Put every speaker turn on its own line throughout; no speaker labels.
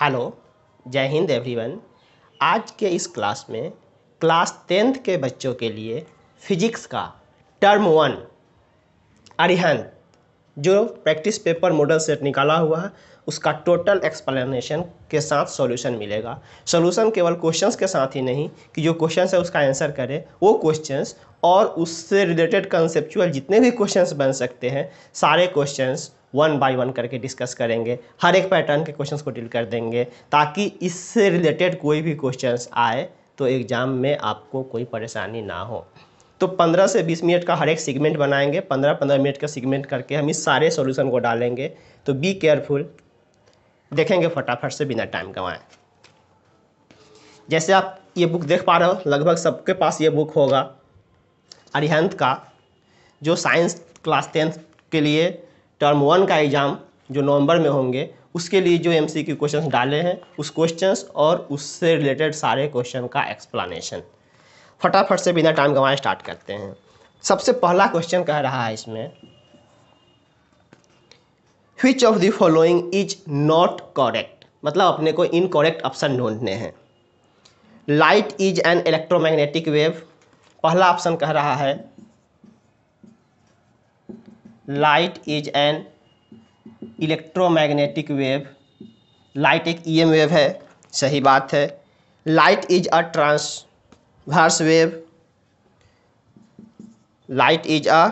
hello जय Hind everyone आज के इस क्लास में क्लास टेंथ के बच्चों के लिए फिजिक्स का टर्म वन अरिहंत जो प्रैक्टिस पेपर मॉडल सेट निकाला हुआ है उसका टोटल एक्सप्लेनेशन के साथ सॉल्यूशन मिलेगा सॉल्यूशन केवल क्वेश्चंस के साथ ही नहीं कि जो क्वेश्चंस है उसका आंसर करें वो क्वेश्चंस और उससे रिलेटेड कंसेप्चुअल जितने भी क्वेश्चंस बन सकते हैं सारे क्वेश्चंस वन बाय वन करके डिस्कस करेंगे हर एक पैटर्न के क्वेश्चंस को डील कर देंगे ताकि इससे रिलेटेड कोई भी क्वेश्चंस आए तो एग्ज़ाम में आपको कोई परेशानी ना हो तो 15 से 20 मिनट का हर एक सेगमेंट बनाएंगे 15-15 मिनट का सेगमेंट करके हम इस सारे सॉल्यूशन को डालेंगे तो बी केयरफुल देखेंगे फटाफट से बिना टाइम कमाएं जैसे आप ये बुक देख पा रहे हो लगभग सबके पास ये बुक होगा अरिहंत का जो साइंस क्लास टेंथ के लिए टर्म वन का एग्ज़ाम जो नवंबर में होंगे उसके लिए जो एमसीक्यू क्वेश्चंस डाले हैं उस क्वेश्चंस और उससे रिलेटेड सारे क्वेश्चन का एक्सप्लानेशन फटाफट से बिना टाइम गंवाए स्टार्ट करते हैं सबसे पहला क्वेश्चन कह रहा है इसमें which of the following is not correct मतलब अपने को इनकोरेक्ट ऑप्शन ढूंढने हैं light is an electromagnetic wave पहला ऑप्शन कह रहा है light is an electromagnetic wave light एक ई एम वेव है सही बात है light is a transverse wave light is a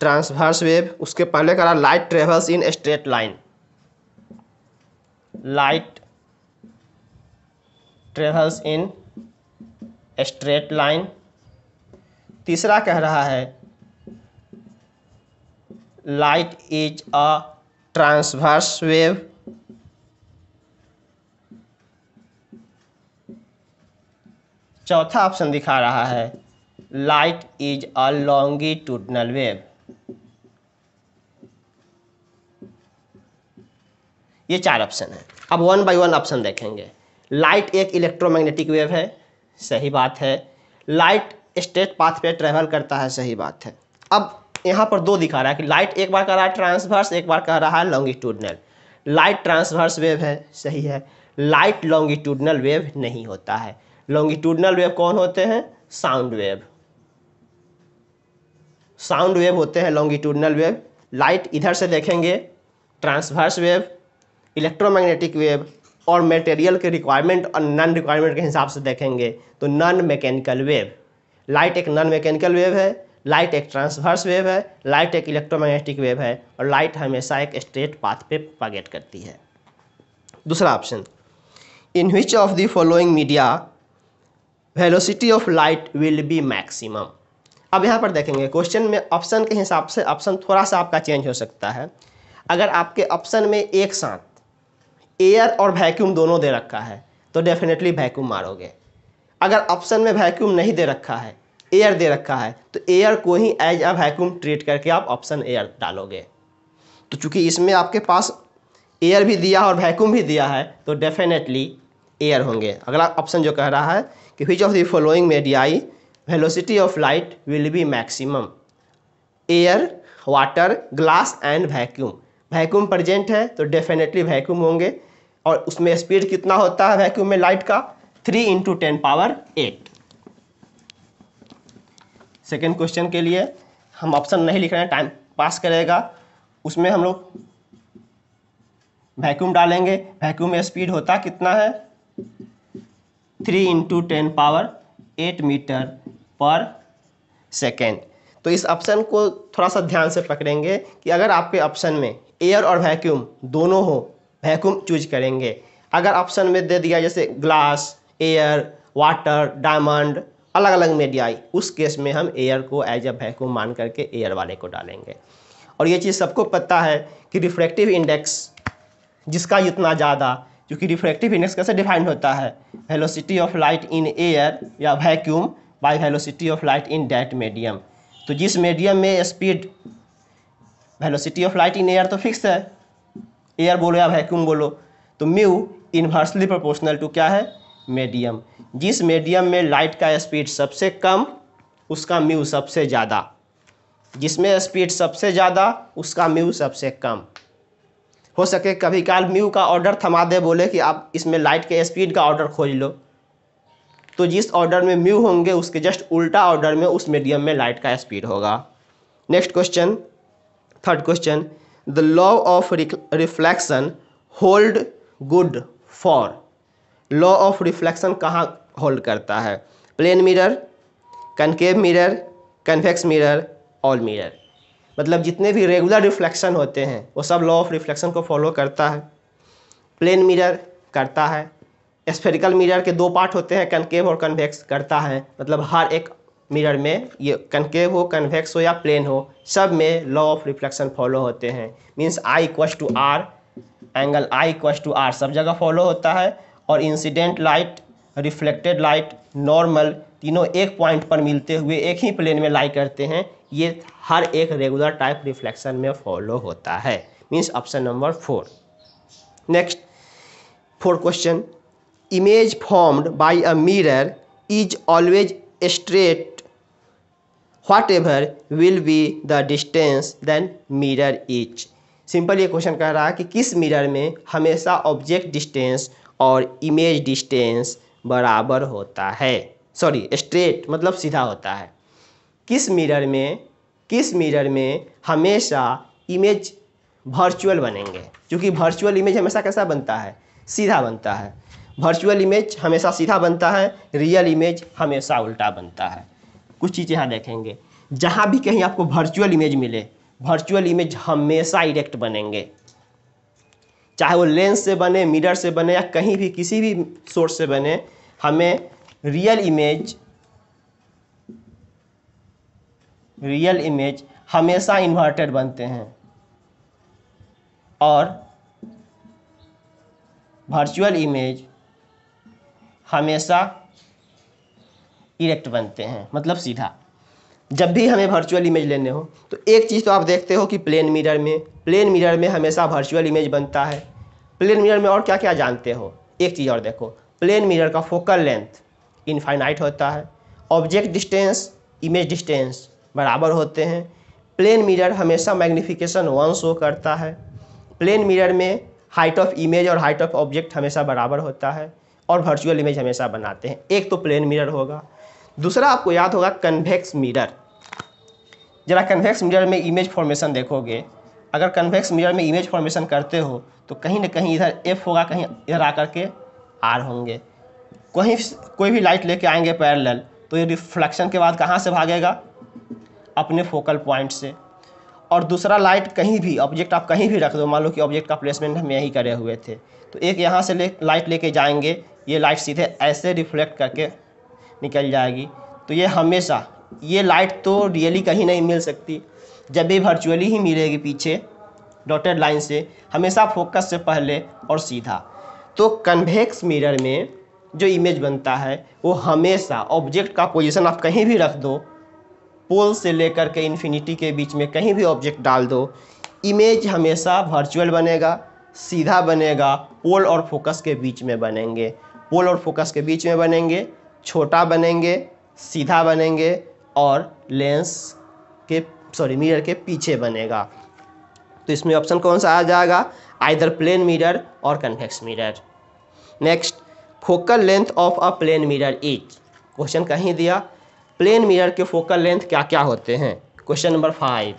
transverse wave उसके पहले करा light travels in straight line light travels in straight line तीसरा कह रहा है light is a transverse wave चौथा ऑप्शन दिखा रहा है light is a longitudinal wave ये चार ऑप्शन है अब वन बाय वन ऑप्शन देखेंगे लाइट एक इलेक्ट्रोमैग्नेटिक वेव है सही बात है लाइट स्ट्रेट पाथ पे ट्रेवल करता है सही बात है अब यहाँ पर दो दिखा रहा है कि लाइट एक बार कह रहा है ट्रांसवर्स एक बार कह रहा है लॉन्गिट्यूडनल लाइट ट्रांसवर्स वेव है सही है लाइट लॉन्गिट्यूडनल वेव नहीं होता है लॉन्गिट्यूडनल वेव कौन होते हैं साउंड वेव साउंड वेव होते हैं लॉन्गिट्यूडनल वेव लाइट इधर से देखेंगे ट्रांसवर्स वेव इलेक्ट्रोमैग्नेटिक वेव और मटेरियल के रिक्वायरमेंट और नॉन रिक्वायरमेंट के हिसाब से देखेंगे तो नॉन मैकेनिकल वेव लाइट एक नॉन मैकेनिकल वेव है लाइट एक ट्रांसवर्स वेव है लाइट एक इलेक्ट्रोमैग्नेटिक वेव है और लाइट हमेशा एक स्ट्रेट पाथ पे पागेट करती है दूसरा option in which of the following media velocity of light will be maximum अब यहाँ पर देखेंगे क्वेश्चन में ऑप्शन के हिसाब से ऑप्शन थोड़ा सा आपका चेंज हो सकता है अगर आपके ऑप्शन में एक साथ एयर और वैक्यूम दोनों दे रखा है तो डेफिनेटली वैक्यूम मारोगे अगर ऑप्शन में वैक्यूम नहीं दे रखा है एयर दे रखा है तो एयर को ही एज अ वैक्यूम ट्रीट करके आप ऑप्शन एयर डालोगे तो चूंकि इसमें आपके पास एयर भी दिया और वैक्यूम भी दिया है तो डेफिनेटली एयर होंगे अगला ऑप्शन जो कह रहा है कि which of the following media velocity of light will be maximum air water glass and vacuum vacuum present है तो डेफिनेटली वैक्यूम होंगे और उसमें स्पीड कितना होता है वैक्यूम में लाइट का three into ten power eight second question के लिए हम ऑप्शन नहीं लिख रहे हैं टाइम पास करेगा उसमें हम लोग वैक्यूम डालेंगे वैक्यूम में स्पीड होता कितना है three into ten power eight metre per second तो इस ऑप्शन को थोड़ा सा ध्यान से पकड़ेंगे कि अगर आपके ऑप्शन में एयर और वैक्यूम दोनों हो वैक्यूम चूज करेंगे अगर ऑप्शन में दे दिया जैसे ग्लास एयर वाटर डायमंड अलग अलग मीडिया आई उस केस में हम एयर को एज अ वैक्यूम मान करके एयर वाले को डालेंगे और ये चीज़ सबको पता है कि रिफ्रैक्टिव इंडेक्स जिसका इतना ज़्यादा क्योंकि रिफ्रैक्टिव इंडेक्स कैसे डिफाइंड होता है velocity of light in air या vacuum by velocity of light in that medium तो जिस मीडियम में speed velocity of light in air तो फिक्स है एयर बोलो या वैक्यूम बोलो तो म्यू इन्वर्सली प्रोपोर्शनल टू क्या है मीडियम जिस मीडियम में लाइट का स्पीड सबसे कम उसका म्यू सबसे ज़्यादा जिसमें स्पीड सबसे ज़्यादा उसका म्यू सबसे कम हो सके कभी काल म्यू का ऑर्डर थमा दे बोले कि आप इसमें लाइट के स्पीड का ऑर्डर खोज लो तो जिस ऑर्डर में म्यू होंगे उसके जस्ट उल्टा ऑर्डर में उस मीडियम में लाइट का स्पीड होगा next question third question the law of reflection hold good for law of reflection कहाँ होल्ड करता है plane mirror concave mirror convex mirror all mirror मतलब जितने भी रेगुलर रिफ्लेक्शन होते हैं वो सब लॉ ऑफ रिफ्लेक्शन को फॉलो करता है प्लेन मिरर करता है स्फेरिकल मिरर के दो पार्ट होते हैं कनकेव और कन्वेक्स करता है मतलब हर एक मिरर में ये कनकेव हो कन्वेक्स हो या प्लेन हो सब में लॉ ऑफ रिफ्लेक्शन फॉलो होते हैं means I equal to R angle I equal to R सब जगह फॉलो होता है और incident light reflected light normal तीनों एक पॉइंट पर मिलते हुए एक ही प्लेन में लाई करते हैं ये हर एक रेगुलर टाइप रिफ्लेक्शन में फॉलो होता है means option number four next four question image formed by a mirror is always straight ever will be the distance then mirror is simple ये क्वेश्चन कह रहा है कि किस मिरर में हमेशा ऑब्जेक्ट डिस्टेंस और इमेज डिस्टेंस बराबर होता है सॉरी स्ट्रेट मतलब सीधा होता है किस मिरर में किस मिरर में हमेशा इमेज वर्चुअल बनेंगे क्योंकि वर्चुअल इमेज हमेशा कैसा बनता है सीधा बनता है वर्चुअल इमेज हमेशा सीधा बनता है रियल इमेज हमेशा उल्टा बनता है कुछ चीज़ यहाँ देखेंगे जहाँ भी कहीं आपको वर्चुअल इमेज मिले वर्चुअल इमेज हमेशा इरेक्ट बनेंगे चाहे वो लेंस से बने मिरर से बने या कहीं भी किसी भी सोर्स से बने हमें रियल इमेज रियल इमेज हमेशा इन्वर्टेड बनते हैं और वर्चुअल इमेज हमेशा इरेक्ट बनते हैं मतलब सीधा जब भी हमें वर्चुअल इमेज लेने हो तो एक चीज़ तो आप देखते हो कि प्लेन मिरर में प्लेन मिरर में हमेशा वर्चुअल इमेज बनता है प्लेन मिरर में और क्या क्या जानते हो एक चीज़ और देखो प्लेन मिरर का फोकल लेंथ इनफाइनाइट होता है ऑब्जेक्ट डिस्टेंस इमेज डिस्टेंस बराबर होते हैं प्लेन मिरर हमेशा मैग्नीफिकेशन वन शो करता है प्लेन मिरर में हाइट ऑफ इमेज और हाइट ऑफ ऑब्जेक्ट हमेशा बराबर होता है और वर्चुअल इमेज हमेशा बनाते हैं एक तो प्लेन मिरर होगा दूसरा आपको याद होगा कन्वेक्स मिरर जरा कन्वेक्स मिरर में इमेज फॉर्मेशन देखोगे अगर कन्वेक्स मिरर में इमेज फॉर्मेशन करते हो तो कहीं ना कहीं इधर एफ होगा कहीं इधर आकर के आर होंगे कहीं कोई भी लाइट लेके आएंगे पैरेलल तो ये रिफ्लेक्शन के बाद कहाँ से भागेगा अपने फोकल पॉइंट से और दूसरा लाइट कहीं भी ऑब्जेक्ट आप कहीं भी रख दो मान लो कि ऑब्जेक्ट का प्लेसमेंट हम यहीं करे हुए थे तो एक यहाँ से ले लाइट लेके जाएंगे ये लाइट सीधे ऐसे रिफ्लेक्ट करके निकल जाएगी तो ये हमेशा ये लाइट तो रियली कहीं नहीं मिल सकती जब भी वर्चुअली ही मिलेगी पीछे डॉटेड लाइन से हमेशा फोकस से पहले और सीधा तो कन्वेक्स मिरर में जो इमेज बनता है वो हमेशा ऑब्जेक्ट का पोजीशन आप कहीं भी रख दो पोल से लेकर के इन्फिनिटी के बीच में कहीं भी ऑब्जेक्ट डाल दो इमेज हमेशा वर्चुअल बनेगा सीधा बनेगा पोल और फोकस के बीच में बनेंगे पोल और फोकस के बीच में बनेंगे छोटा बनेंगे सीधा बनेंगे और लेंस के सॉरी मिरर के पीछे बनेगा तो इसमें ऑप्शन कौन सा आ जाएगा आइदर प्लेन मिरर और convex mirror next focal length of a plane mirror each question कहीं दिया प्लेन मिरर के फोकल लेंथ क्या क्या होते हैं question number five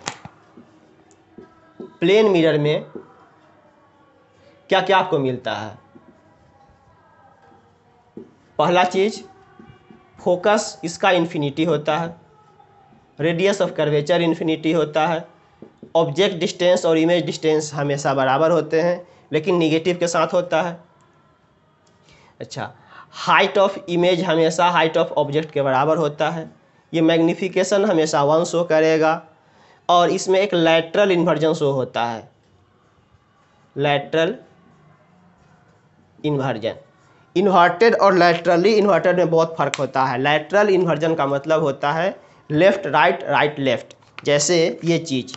plane mirror में क्या क्या आपको मिलता है पहला चीज फोकस इसका इन्फिनिटी होता है रेडियस ऑफ कर्वेचर इन्फिनिटी होता है ऑब्जेक्ट डिस्टेंस और इमेज डिस्टेंस हमेशा बराबर होते हैं लेकिन निगेटिव के साथ होता है अच्छा हाइट ऑफ इमेज हमेशा हाइट ऑफ ऑब्जेक्ट के बराबर होता है ये मैग्नीफिकेशन हमेशा वन शो करेगा और इसमें एक लैटरल इन्वर्जन शो होता है लैटरल इन्वर्जन इन्वर्टेड और लैटरली इन्वर्टेड में बहुत फ़र्क होता है लैटरल इन्वर्जन का मतलब होता है लेफ्ट राइट राइट लेफ्ट जैसे ये चीज़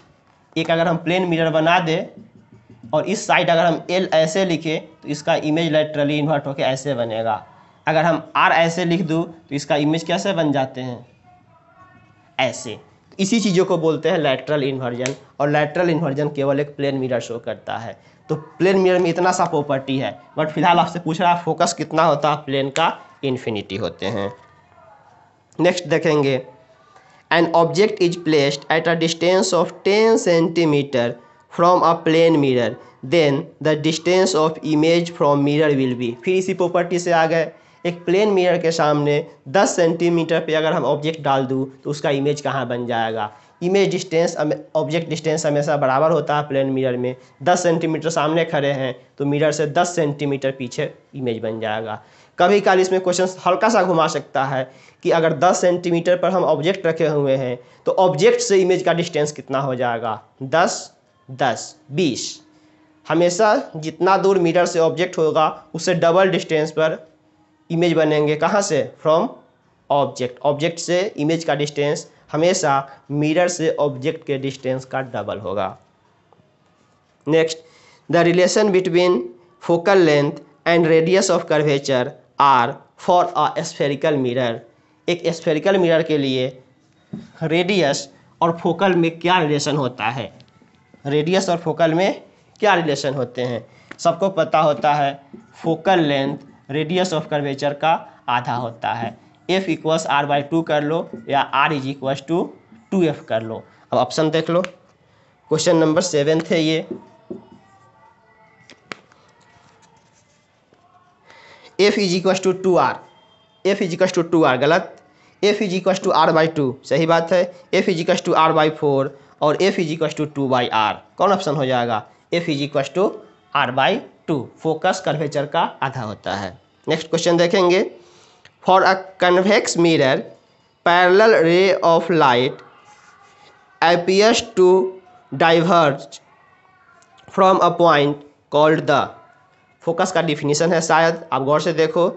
एक अगर हम प्लेन मिरर बना दें और इस साइड अगर हम एल ऐसे लिखें तो इसका इमेज लेटरली इन्वर्ट होकर ऐसे बनेगा अगर हम आर ऐसे लिख दूँ तो इसका इमेज कैसे बन जाते हैं ऐसे इसी चीज़ों को बोलते हैं लेटरल इन्वर्जन और लेटरल इन्वर्जन केवल एक प्लेन मिरर शो करता है तो प्लेन मिरर में इतना सा प्रॉपर्टी है बट फिलहाल आपसे पूछ रहा है फोकस कितना होता है प्लेन का इन्फिनिटी होते हैं नेक्स्ट देखेंगे an object is placed at a distance of 10 centimeter from a plane mirror then the distance of image from mirror will be फिर इसी प्रॉपर्टी से आ गए एक प्लेन मिरर के सामने 10 सेंटीमीटर पे अगर हम ऑब्जेक्ट डाल दूँ तो उसका इमेज कहाँ बन जाएगा इमेज डिस्टेंस ऑब्जेक्ट डिस्टेंस हमेशा बराबर होता है प्लेन मिरर में 10 सेंटीमीटर सामने खड़े हैं तो मिरर से 10 सेंटीमीटर पीछे इमेज बन जाएगा कभी काल इसमें क्वेश्चन हल्का सा घुमा सकता है कि अगर 10 सेंटीमीटर पर हम ऑब्जेक्ट रखे हुए हैं तो ऑब्जेक्ट से इमेज का डिस्टेंस कितना हो जाएगा 10 10 20 हमेशा जितना दूर मीटर से ऑब्जेक्ट होगा उससे डबल डिस्टेंस पर इमेज बनेंगे कहाँ से फ्रॉम ऑब्जेक्ट ऑब्जेक्ट से इमेज का डिस्टेंस हमेशा मिरर से ऑब्जेक्ट के डिस्टेंस का डबल होगा next the relation between focal length and radius of curvature R for a spherical mirror एक स्फेरिकल मिरर के लिए रेडियस और फोकल में क्या रिलेशन होता है रेडियस और फोकल में क्या रिलेशन होते हैं सबको पता होता है focal length radius of curvature का आधा होता है F equals R by two कर लो या R is equals to two F कर लो अब ऑप्शन देख लो क्वेश्चन नंबर सेवन थे ये F is equals to two R F is equals to two R गलत F is equals to R by two सही बात है F is equals to R by four और F is equals to two by R कौन option हो जाएगा F is equals to R by two focus curvature का आधा होता है नेक्स्ट क्वेश्चन देखेंगे for a convex mirror parallel ray of light appears to diverge from a point called the focus का definition है शायद आप गौर से देखो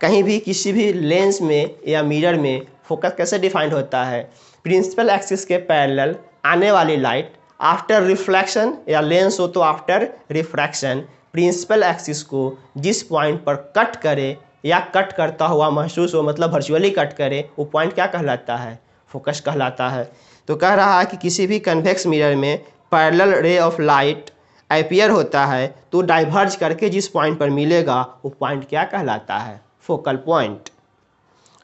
कहीं भी किसी भी लेंस में या मिरर में फोकस कैसे डिफाइंड होता है प्रिंसिपल एक्सिस के पैरेलल आने वाली लाइट आफ्टर रिफ्लेक्शन या लेंस हो तो आफ्टर रिफ्रैक्शन प्रिंसिपल एक्सिस को जिस पॉइंट पर कट करे या कट करता हुआ महसूस हो मतलब वर्चुअली कट करे वो पॉइंट क्या कहलाता है फोकस कहलाता है तो कह रहा है कि किसी भी कन्वेक्स मिरर में parallel ray of light appear होता है तो डाइवर्ज करके जिस पॉइंट पर मिलेगा वो पॉइंट क्या कहलाता है focal point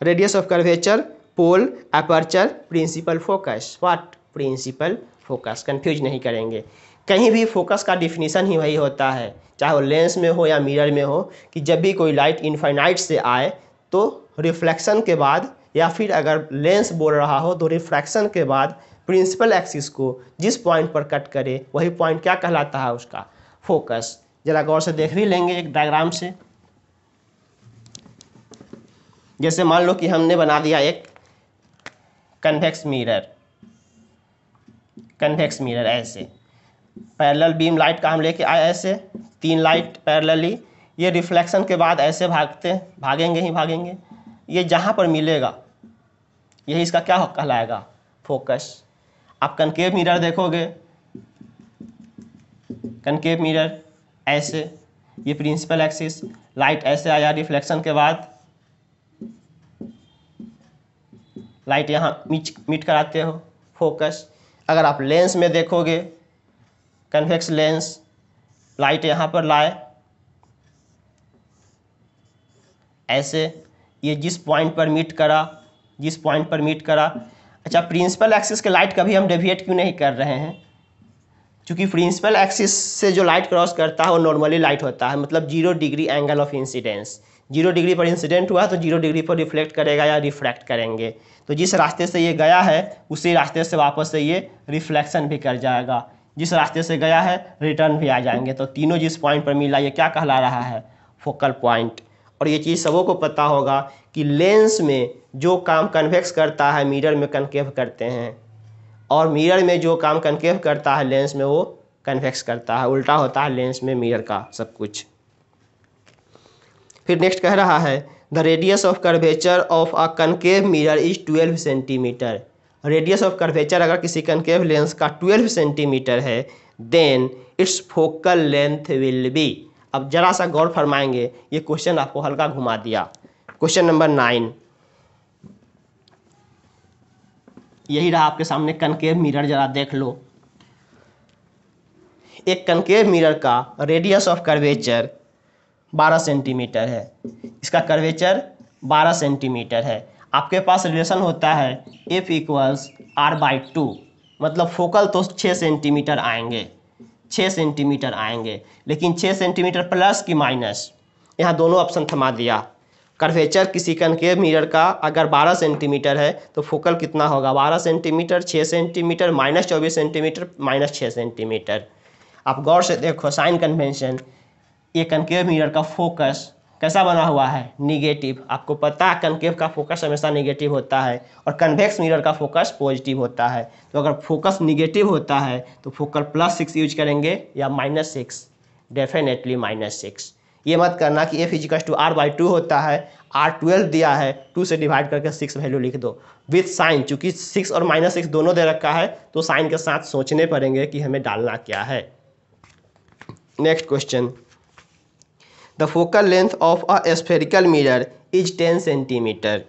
radius of curvature pole aperture principal focus what principal focus confuse नहीं करेंगे कहीं भी फोकस का डिफिनीसन ही वही होता है चाहे वो लेंस में हो या मिरर में हो कि जब भी कोई लाइट इन्फाइनाइट से आए तो रिफ्लेक्शन के बाद या फिर अगर लेंस बोल रहा हो तो रिफ्लेक्शन के बाद प्रिंसिपल एक्सिस को जिस पॉइंट पर कट करे वही पॉइंट क्या कहलाता है उसका फोकस जरा गौर से देख भी लेंगे एक डायग्राम से जैसे मान लो कि हमने बना दिया एक कन्वेक्स मिरर कन्वेक्स मिरर ऐसे पैरेलल बीम लाइट का हम लेके आए ऐसे तीन लाइट पैरेलली ये रिफ्लेक्शन के बाद ऐसे भागते भागेंगे ही भागेंगे ये जहाँ पर मिलेगा यही इसका क्या कहलाएगा फोकस आप कनकेव मिरर देखोगे कनकेव मिरर ऐसे ये प्रिंसिपल एक्सिस लाइट ऐसे आया रिफ्लेक्शन के बाद लाइट यहाँ मिच मीट कराते हो फोकस अगर आप लेंस में देखोगे कन्वेक्स लेंस लाइट यहाँ पर लाए ऐसे ये जिस पॉइंट पर मीट करा जिस पॉइंट पर मीट करा अच्छा प्रिंसिपल एक्सिस के लाइट कभी हम डेविएट क्यों नहीं कर रहे हैं क्योंकि प्रिंसिपल एक्सिस से जो लाइट क्रॉस करता है वो नॉर्मली लाइट होता है मतलब zero degree angle of incidence zero degree पर इंसिडेंट हुआ तो जीरो डिग्री पर रिफ्लेक्ट करेगा या रिफ्लेक्ट करेंगे तो जिस रास्ते से ये गया है उसी रास्ते से वापस से ये रिफ्लेक्शन भी कर जाएगा जिस रास्ते से गया है रिटर्न भी आ जाएंगे तो तीनों जिस पॉइंट पर मिला ये क्या कहला रहा है फोकल पॉइंट और ये चीज़ सबों को पता होगा कि लेंस में जो काम कन्वेक्स करता है मिरर में कन्केव करते हैं और मिरर में जो काम कन्केव करता है लेंस में वो कन्वेक्स करता है उल्टा होता है लेंस में मिरर का सब कुछ फिर नेक्स्ट कह रहा है the radius of curvature of a concave mirror is twelve centimetre radius of curvature अगर किसी कनकेव लेंस का ट्वेल्व सेंटीमीटर है then its focal length will be अब जरा सा गौर फरमाएंगे ये क्वेश्चन आपको हल्का घुमा दिया क्वेश्चन नंबर नाइन यही रहा आपके सामने कनकेव मिरर जरा देख लो एक कनकेव मिरर का रेडियस ऑफ कर्वेचर 12 सेंटीमीटर है इसका कर्वेचर 12 सेंटीमीटर है आपके पास रिलेशन होता है F equals R by two मतलब फोकल तो 6 सेंटीमीटर आएंगे छः सेंटीमीटर आएंगे लेकिन छः सेंटीमीटर प्लस की माइनस यहाँ दोनों ऑप्शन थमा दिया कर्वेचर किसी कनकेव मिरर का अगर 12 सेंटीमीटर है तो फोकल कितना होगा 12 सेंटीमीटर 6 सेंटीमीटर माइनस चौबीस सेंटीमीटर माइनस छः सेंटीमीटर आप गौर से देखो साइन कन्वेंशन ये कनकेव मिरर का फोकस कैसा बना हुआ है निगेटिव आपको पता है कनकेव का फोकस हमेशा निगेटिव होता है और कन्वेक्स मिरर का फोकस पॉजिटिव होता है तो अगर फोकस निगेटिव होता है तो फोकल प्लस सिक्स यूज करेंगे या minus six definitely minus six ये मत करना कि a physical to R by two होता है आर ट्वेल्व दिया है टू से डिवाइड करके सिक्स वैल्यू लिख दो विथ साइन चूंकि सिक्स और माइनस सिक्स दोनों दे रखा है तो साइन के साथ सोचने पड़ेंगे कि हमें डालना क्या है next question the focal length of a spherical mirror is 10 centimetre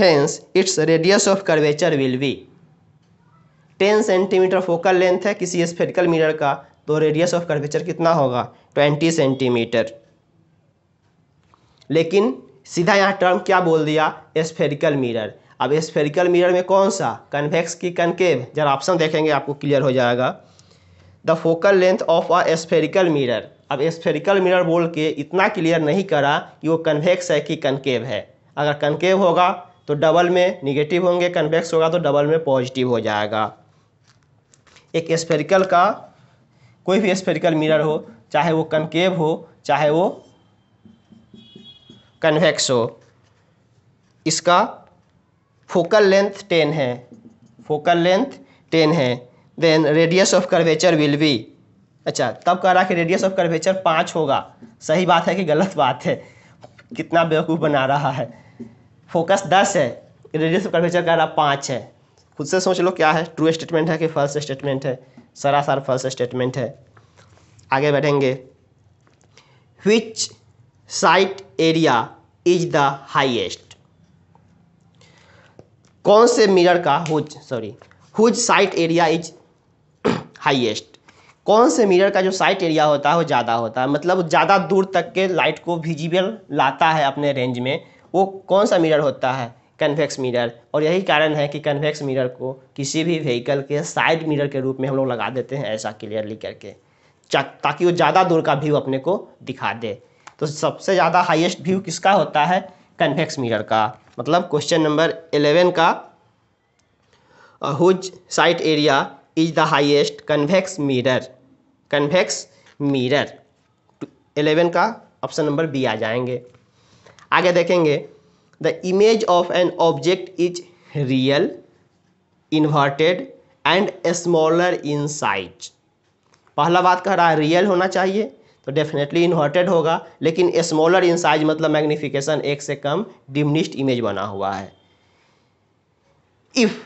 hence its radius of curvature will be 10 centimetre focal length है किसी स्फेरिकल मिरर का तो रेडियस ऑफ कर्वेचर कितना होगा 20 सेंटीमीटर लेकिन सीधा यहाँ टर्म क्या बोल दिया स्फेरिकल मिरर अब स्फेरिकल मिरर में कौन सा कन्वेक्स की कनकेव जरा ऑप्शन देखेंगे आपको क्लियर हो जाएगा the focal length of a spherical mirror अब स्फेरिकल मिरर बोल के इतना क्लियर नहीं करा कि वो कन्वेक्स है कि कनकेव है अगर कनकेव होगा तो डबल में निगेटिव होंगे कन्वेक्स होगा तो डबल में पॉजिटिव हो जाएगा एक स्फेरिकल का कोई भी स्फेरिकल मिरर हो चाहे वो कनकेव हो चाहे वो कन्वेक्स हो इसका फोकल लेंथ टेन है फोकल लेंथ टेन है then radius of curvature will be अच्छा तब कह रहा है कि रेडियस ऑफ कर्वेचर पाँच होगा सही बात है कि गलत बात है कितना बेवकूफ़ बना रहा है फोकस दस है रेडियस ऑफ कर्वेचर कह रहा पाँच है खुद से सोच लो क्या है ट्रू स्टेटमेंट है कि फर्स्ट स्टेटमेंट है सरासर फर्स्ट स्टेटमेंट है आगे बढ़ेंगे which sight area is the highest कौन से मिरर का whose sorry whose sight area is highest कौन से मिरर का जो साइट एरिया होता है वो ज़्यादा होता है मतलब ज़्यादा दूर तक के लाइट को विजिबल लाता है अपने रेंज में वो कौन सा मिरर होता है कन्वेक्स मिरर और यही कारण है कि कन्वेक्स मिरर को किसी भी व्हीकल के साइड मिरर के रूप में हम लोग लगा देते हैं ऐसा क्लियरली करके ताकि वो ज़्यादा दूर का व्यू अपने को दिखा दे तो सबसे ज़्यादा हाईएस्ट व्यू किसका होता है कन्वेक्स मिरर का मतलब क्वेश्चन नंबर एलेवन का whose sight area is the highest convex mirror convex mirror eleven का ऑप्शन नंबर बी आ जाएंगे आगे देखेंगे the image of an object is real inverted and smaller in size पहला बात कह रहा है रियल होना चाहिए तो डेफिनेटली इन्वर्टेड होगा लेकिन स्मॉलर इन साइज मतलब मैग्निफिकेशन एक से कम डिमनिस्ट इमेज बना हुआ है if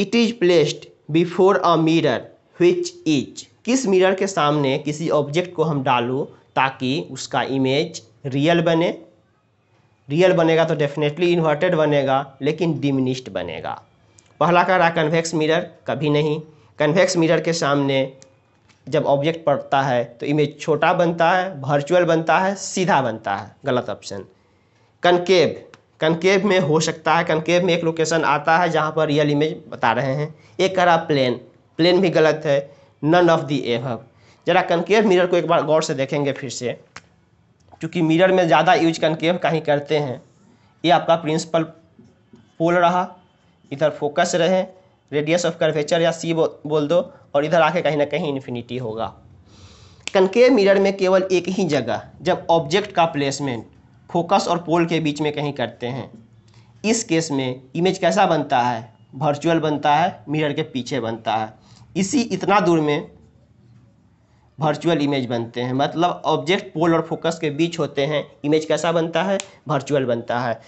it is placed before a mirror which is किस मिरर के सामने किसी ऑब्जेक्ट को हम डालूँ ताकि उसका इमेज रियल बने रियल बनेगा तो डेफिनेटली इन्वर्टेड बनेगा लेकिन डिमिनिश्ड बनेगा पहला कह रहा है कन्वेक्स मिरर कभी नहीं कन्वेक्स मिरर के सामने जब ऑब्जेक्ट पड़ता है तो इमेज छोटा बनता है वर्चुअल बनता है सीधा बनता है गलत ऑप्शन कनकेव कनकेव में हो सकता है कनकेव में एक लोकेशन आता है जहाँ पर रियल इमेज बता रहे हैं एक कह रहा प्लेन प्लेन भी गलत है नन ऑफ दी एवब जरा कनकेव मिरर को एक बार गौर से देखेंगे फिर से क्योंकि मिरर में ज़्यादा यूज कनकेव का ही करते हैं ये आपका प्रिंसिपल पोल रहा इधर फोकस रहे रेडियस ऑफ कर्वेचर या सी बो, बोल दो और इधर आके कहीं ना कहीं इन्फिनिटी होगा कनकेव मिरर में केवल एक ही जगह जब ऑब्जेक्ट का प्लेसमेंट फोकस और पोल के बीच में कहीं करते हैं इस केस में इमेज कैसा बनता है वर्चुअल बनता है मिरर के पीछे बनता है इसी इतना दूर में वर्चुअल इमेज बनते हैं मतलब ऑब्जेक्ट पोल और फोकस के बीच होते हैं इमेज कैसा बनता है वर्चुअल बनता है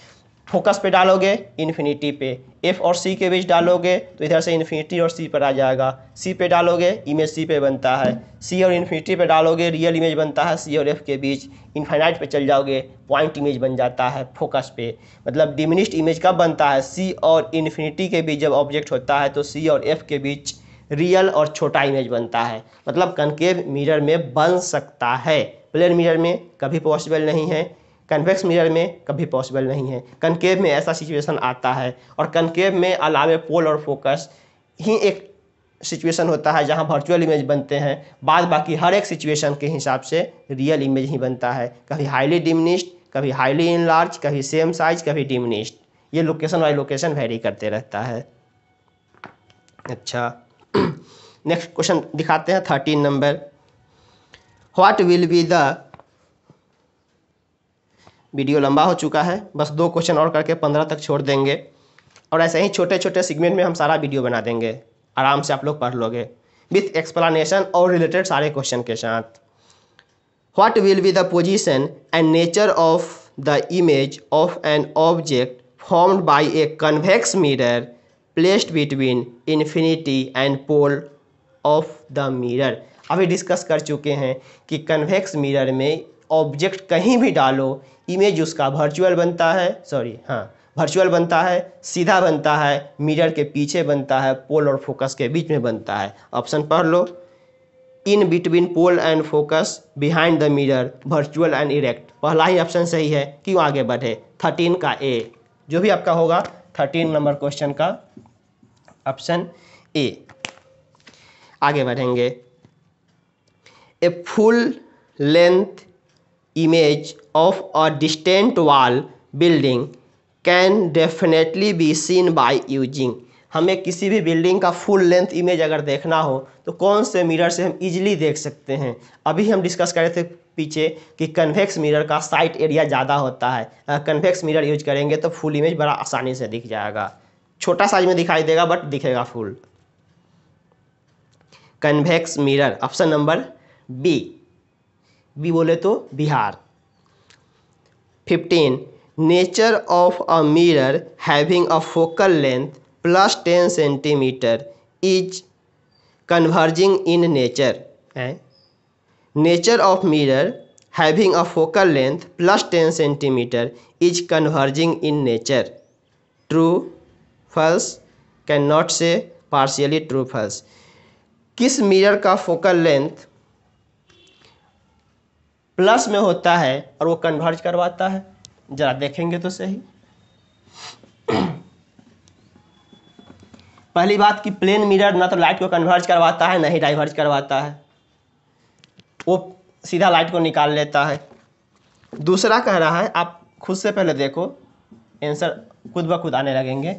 फोकस पे डालोगे इन्फिनिटी पे एफ और सी के बीच डालोगे तो इधर से इन्फिनिटी और सी पर आ जाएगा सी पे डालोगे इमेज सी पे बनता है सी और इन्फिनिटी पे डालोगे रियल इमेज बनता है सी और एफ के बीच इन्फाइनाइट पे चल जाओगे पॉइंट इमेज बन जाता है फोकस पे मतलब डिमिनिस्ट इमेज कब बनता है सी और इन्फिनिटी के बीच जब ऑब्जेक्ट होता है तो सी और एफ के बीच रियल और छोटा इमेज बनता है मतलब कनकेव मिरर में बन सकता है प्लेन मिरर में कभी पॉसिबल नहीं है कन्वेक्स मिरर में कभी पॉसिबल नहीं है कनकेव में ऐसा सिचुएशन आता है और कनकेव में अलावे पोल और फोकस ही एक सिचुएशन होता है जहां वर्चुअल इमेज बनते हैं बाद बाकी हर एक सिचुएशन के हिसाब से रियल इमेज ही बनता है कभी हाईली डिमनिस्ट कभी हाईली इनलार्ज कभी सेम साइज कभी डिमनिस्ट ये लोकेशन बाई लोकेशन वेरी करते रहता है अच्छा नेक्स्ट क्वेश्चन दिखाते हैं thirteen number what will be the video लंबा हो चुका है बस दो क्वेश्चन और करके पंद्रह तक छोड़ देंगे और ऐसे ही छोटे छोटे सेगमेंट में हम सारा वीडियो बना देंगे आराम से आप लोग पढ़ लोगे विथ एक्सप्लानेशन और रिलेटेड सारे क्वेश्चन के साथ what will be the position and nature of the image of an object formed by a convex mirror placed between infinity and pole of the mirror अभी डिस्कस कर चुके हैं कि convex mirror में object कहीं भी डालो इमेज उसका वर्चुअल बनता है सॉरी हाँ वर्चुअल बनता है सीधा बनता है मिरर के पीछे बनता है पोल और फोकस के बीच में बनता है ऑप्शन पढ़ लो in between pole and focus behind the mirror virtual and erect पहला ही ऑप्शन सही है क्यों आगे बढ़े थर्टीन का ए जो भी आपका होगा थर्टीन नंबर क्वेश्चन का ऑप्शन ए आगे बढ़ेंगे a full length image of a distant wall building can definitely be seen by using हमें किसी भी बिल्डिंग का फुल लेंथ इमेज अगर देखना हो तो कौन से मिरर से हम इजीली देख सकते हैं अभी हम डिस्कस कर रहे थे पीछे कि कन्वेक्स मिरर का साइट एरिया ज़्यादा होता है कन्वेक्स मिरर यूज करेंगे तो फुल इमेज बड़ा आसानी से दिख जाएगा छोटा साइज में दिखाई देगा बट दिखेगा full convex mirror option number B B बोले तो बिहार fifteen nature of a mirror having a focal length plus ten centimetre is converging in nature है nature of mirror having a focal length plus ten centimetre is converging in nature true false can not say partially true false किस mirror का focal length plus में होता है और वो converge करवाता है जरा देखेंगे तो सही पहली बात कि प्लेन मिरर ना तो लाइट को कन्वर्ज करवाता है ना ही डाइवर्ज करवाता है वो सीधा लाइट को निकाल लेता है दूसरा कह रहा है आप खुद से पहले देखो आंसर खुद ब खुद आने लगेंगे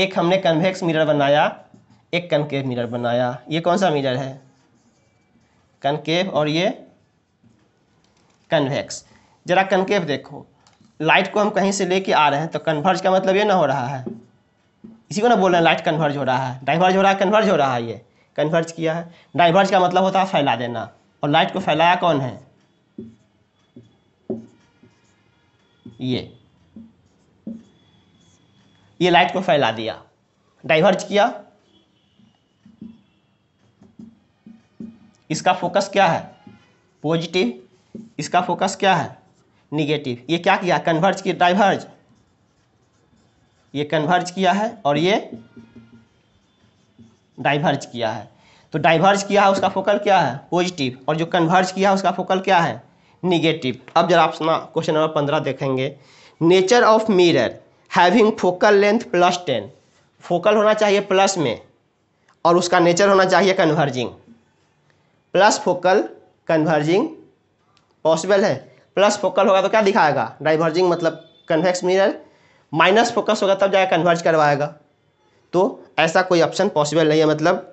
एक हमने कन्वेक्स मिरर बनाया एक कनकेव मिरर बनाया ये कौन सा मिरर है कनकेव और ये कन्वेक्स जरा कनकेव देखो लाइट को हम कहीं से लेके आ रहे हैं तो कन्वर्ज का मतलब ये ना हो रहा है इसी को ना बोल रहे हैं लाइट कन्वर्ज हो रहा है डाइवर्ज हो रहा है कन्वर्ज हो रहा है ये कन्वर्ज किया है डाइवर्ज का मतलब होता है फैला देना और लाइट को फैलाया कौन है ये ये लाइट को फैला दिया डाइवर्ज किया इसका फोकस क्या है पॉजिटिव इसका फोकस क्या है निगेटिव ये क्या किया कन्वर्ज किया डाइवर्ज ये कन्वर्ज किया है और ये डाइवर्ज किया है तो डाइवर्ज किया है उसका फोकल क्या है पॉजिटिव और जो कन्वर्ज किया है उसका फोकल क्या है निगेटिव अब जरा आप सुना क्वेश्चन नंबर पंद्रह देखेंगे nature of mirror having focal length plus ten focal होना चाहिए प्लस में और उसका नेचर होना चाहिए converging plus focal converging possible है प्लस फोकल होगा तो क्या दिखाएगा डाइवर्जिंग मतलब कन्वेक्स मिरर माइनस फोकस होगा तब जाएगा कन्वर्ज करवाएगा तो ऐसा कोई ऑप्शन पॉसिबल नहीं है मतलब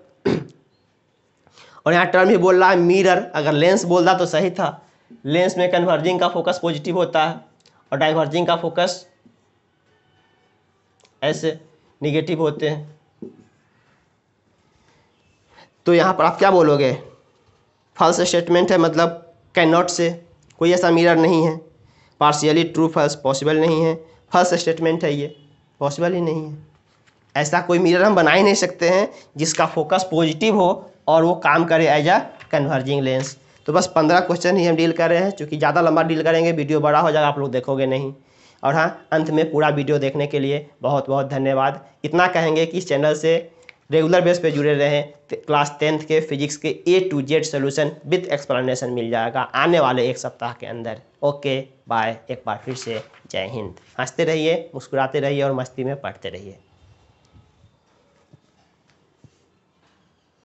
और यहाँ टर्म भी बोल रहा है मिरर अगर लेंस बोल रहा तो सही था लेंस में कन्वर्जिंग का फोकस पॉजिटिव होता है और डाइवर्जिंग का फोकस ऐसे निगेटिव होते हैं तो यहाँ पर आप क्या बोलोगे फॉल्स स्टेटमेंट है मतलब कैन नॉट से कोई ऐसा मिरर नहीं है पार्शियली ट्रू फॉल्स पॉसिबल नहीं है फॉल्स स्टेटमेंट है ये पॉसिबल ही नहीं है ऐसा कोई मिरर हम बना ही नहीं सकते हैं जिसका फोकस पॉजिटिव हो और वो काम करे एज अ कन्वर्जिंग लेंस तो बस पंद्रह क्वेश्चन ही हम डील कर रहे हैं चूँकि ज़्यादा लंबा डील करेंगे वीडियो बड़ा हो जाएगा आप लोग देखोगे नहीं और हाँ अंत में पूरा वीडियो देखने के लिए बहुत बहुत धन्यवाद इतना कहेंगे कि इस चैनल से रेगुलर बेस पे जुड़े रहें क्लास टेंथ के फिजिक्स के A to Z solution with explanation मिल जाएगा आने वाले एक सप्ताह के अंदर ओके बाय एक बार फिर से जय हिंद हंसते रहिए मुस्कुराते रहिए और मस्ती में पढ़ते रहिए